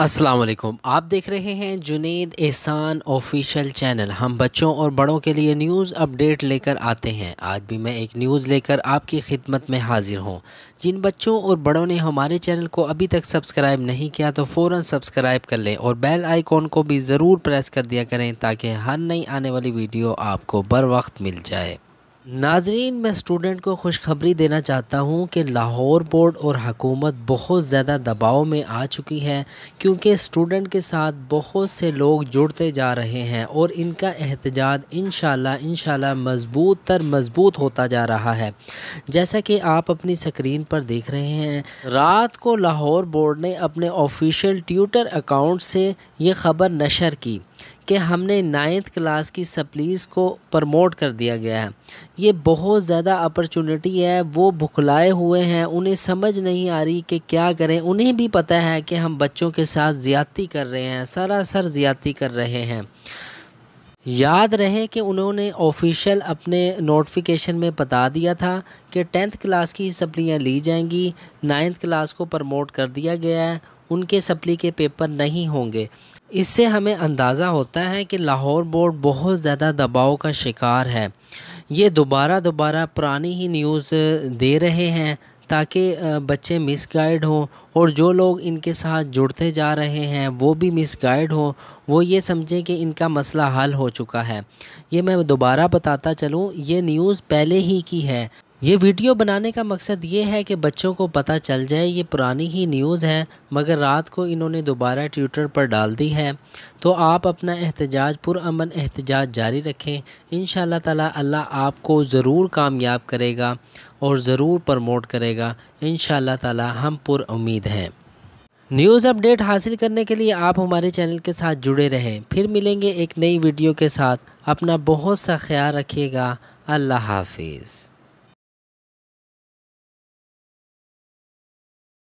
अस्सलाम वालेकुम आप देख रहे हैं जुनेद एहसान ऑफिशियल चैनल हम बच्चों और बड़ों के लिए न्यूज़ अपडेट लेकर आते हैं आज भी मैं एक न्यूज़ लेकर आपकी खिदमत में हाजिर हूँ जिन बच्चों और बड़ों ने हमारे चैनल को अभी तक सब्सक्राइब नहीं किया तो फ़ौर सब्सक्राइब कर लें और बेल आइकॉन को भी ज़रूर प्रेस कर दिया करें ताकि हर नई आने वाली वीडियो आपको बर वक्त मिल जाए नाजरीन मैं स्टूडेंट को खुशखबरी देना चाहता हूँ कि लाहौर बोर्ड और हकूमत बहुत ज़्यादा दबाव में आ चुकी है क्योंकि स्टूडेंट के साथ बहुत से लोग जुड़ते जा रहे हैं और इनका एहतजाज इन शाला मज़बूत तर मज़बूत होता जा रहा है जैसा कि आप अपनी स्क्रीन पर देख रहे हैं रात को लाहौर बोर्ड ने अपने ऑफिशियल ट्विटर अकाउंट से ये खबर नशर की कि हमने नाइन्थ क्लास की सप्लीज़ को प्रमोट कर दिया गया है ये बहुत ज़्यादा अपॉर्चुनिटी है वो भुखलाए हुए हैं उन्हें समझ नहीं आ रही कि क्या करें उन्हें भी पता है कि हम बच्चों के साथ ज़्यादती कर रहे हैं सरासर ज़्यादती कर रहे हैं याद रहे कि उन्होंने ऑफिशियल अपने नोटिफिकेशन में बता दिया था कि टेंथ क्लास की सप्लियाँ ली जाएंगी नाइन्थ क्लास को प्रमोट कर दिया गया है उनके सप्ली के पेपर नहीं होंगे इससे हमें अंदाज़ा होता है कि लाहौर बोर्ड बहुत ज़्यादा दबाव का शिकार है ये दोबारा दोबारा पुरानी ही न्यूज़ दे रहे हैं ताकि बच्चे मिस गाइड हों और जो लोग इनके साथ जुड़ते जा रहे हैं वो भी मिस गाइड हों वो ये समझें कि इनका मसला हल हो चुका है ये मैं दोबारा बताता चलूँ ये न्यूज़ पहले ही की है ये वीडियो बनाने का मकसद ये है कि बच्चों को पता चल जाए ये पुरानी ही न्यूज़ है मगर रात को इन्होंने दोबारा ट्विटर पर डाल दी है तो आप अपना एहतजाज पुरान एहतजाज जारी रखें इन ताला अल्लाह आपको ज़रूर कामयाब करेगा और ज़रूर प्रमोट करेगा इन ताला हम उम्मीद हैं न्यूज़ अपडेट हासिल करने के लिए आप हमारे चैनल के साथ जुड़े रहें फिर मिलेंगे एक नई वीडियो के साथ अपना बहुत सा ख्याल रखिएगा अल्लाह हाफिज़